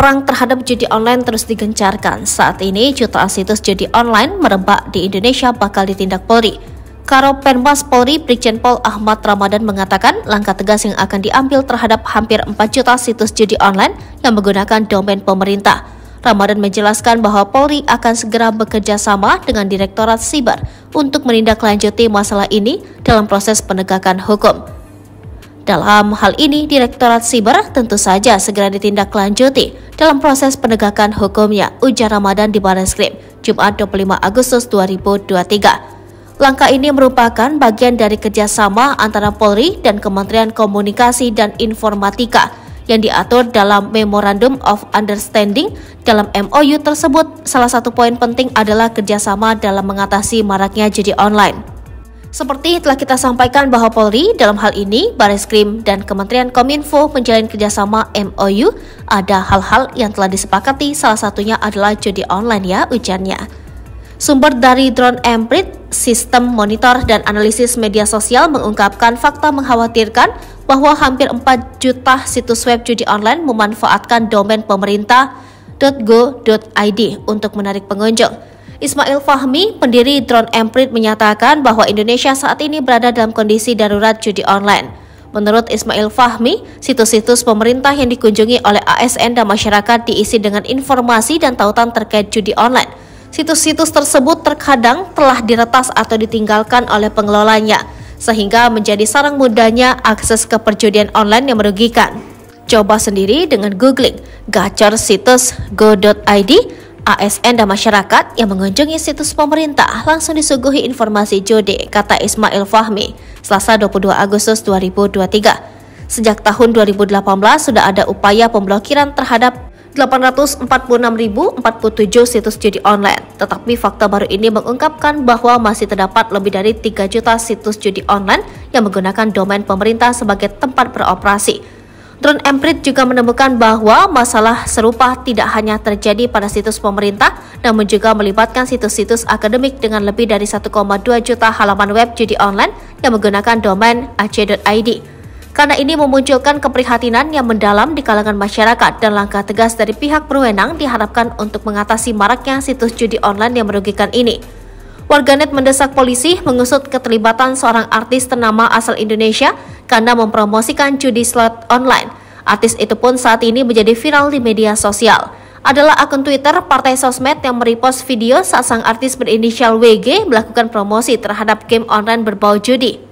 Perang terhadap judi online terus digencarkan. Saat ini jutaan situs judi online merebak di Indonesia bakal ditindak Polri. Karo Penmas Polri Brigjen Pol Ahmad Ramadan mengatakan langkah tegas yang akan diambil terhadap hampir 4 juta situs judi online yang menggunakan domain pemerintah. Ramadan menjelaskan bahwa Polri akan segera bekerja sama dengan Direktorat Siber untuk menindaklanjuti masalah ini dalam proses penegakan hukum. Dalam hal ini, Direktorat Siber tentu saja segera ditindaklanjuti dalam proses penegakan hukumnya, ujar Ramadan di Baris Krim, Jumat 25 Agustus 2023. Langkah ini merupakan bagian dari kerjasama antara Polri dan Kementerian Komunikasi dan Informatika yang diatur dalam Memorandum of Understanding dalam MOU tersebut. Salah satu poin penting adalah kerjasama dalam mengatasi maraknya judi online. Seperti telah kita sampaikan bahwa Polri dalam hal ini Baris Krim dan Kementerian Kominfo menjalin kerjasama MOU ada hal-hal yang telah disepakati salah satunya adalah judi online ya ujarnya. Sumber dari drone Emprit, sistem monitor dan analisis media sosial mengungkapkan fakta mengkhawatirkan bahwa hampir 4 juta situs web judi online memanfaatkan domain pemerintah .go.id untuk menarik pengunjung. Ismail Fahmi, pendiri Drone Emprit menyatakan bahwa Indonesia saat ini berada dalam kondisi darurat judi online. Menurut Ismail Fahmi, situs-situs pemerintah yang dikunjungi oleh ASN dan masyarakat diisi dengan informasi dan tautan terkait judi online. Situs-situs tersebut terkadang telah diretas atau ditinggalkan oleh pengelolanya, sehingga menjadi sarang mudahnya akses ke perjudian online yang merugikan. Coba sendiri dengan googling gacor situs go.id ASN dan masyarakat yang mengunjungi situs pemerintah langsung disuguhi informasi judi, kata Ismail Fahmi, Selasa 22 Agustus 2023. Sejak tahun 2018 sudah ada upaya pemblokiran terhadap 846.047 situs judi online. Tetapi fakta baru ini mengungkapkan bahwa masih terdapat lebih dari 3 juta situs judi online yang menggunakan domain pemerintah sebagai tempat beroperasi. Drone Emprit juga menemukan bahwa masalah serupa tidak hanya terjadi pada situs pemerintah, namun juga melibatkan situs-situs akademik dengan lebih dari 1,2 juta halaman web judi online yang menggunakan domain ac.id. Karena ini memunculkan keprihatinan yang mendalam di kalangan masyarakat dan langkah tegas dari pihak berwenang diharapkan untuk mengatasi maraknya situs judi online yang merugikan ini. Warganet mendesak polisi mengusut keterlibatan seorang artis ternama asal Indonesia karena mempromosikan judi slot online. Artis itu pun saat ini menjadi viral di media sosial. Adalah akun Twitter Partai Sosmed yang merepost video saat sang artis berinisial WG melakukan promosi terhadap game online berbau judi.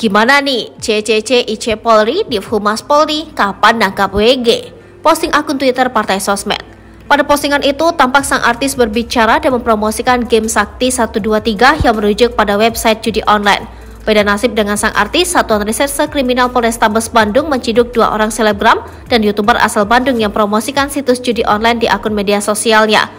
Gimana nih, CCC IC Polri, Humas Polri, kapan nangkap WG? Posting akun Twitter Partai Sosmed. Pada postingan itu, tampak sang artis berbicara dan mempromosikan game Sakti 123 yang merujuk pada website judi online. Beda nasib dengan sang artis, Satuan Reserse Kriminal Polrestabes Bandung menciduk dua orang selebgram dan youtuber asal Bandung yang promosikan situs judi online di akun media sosialnya.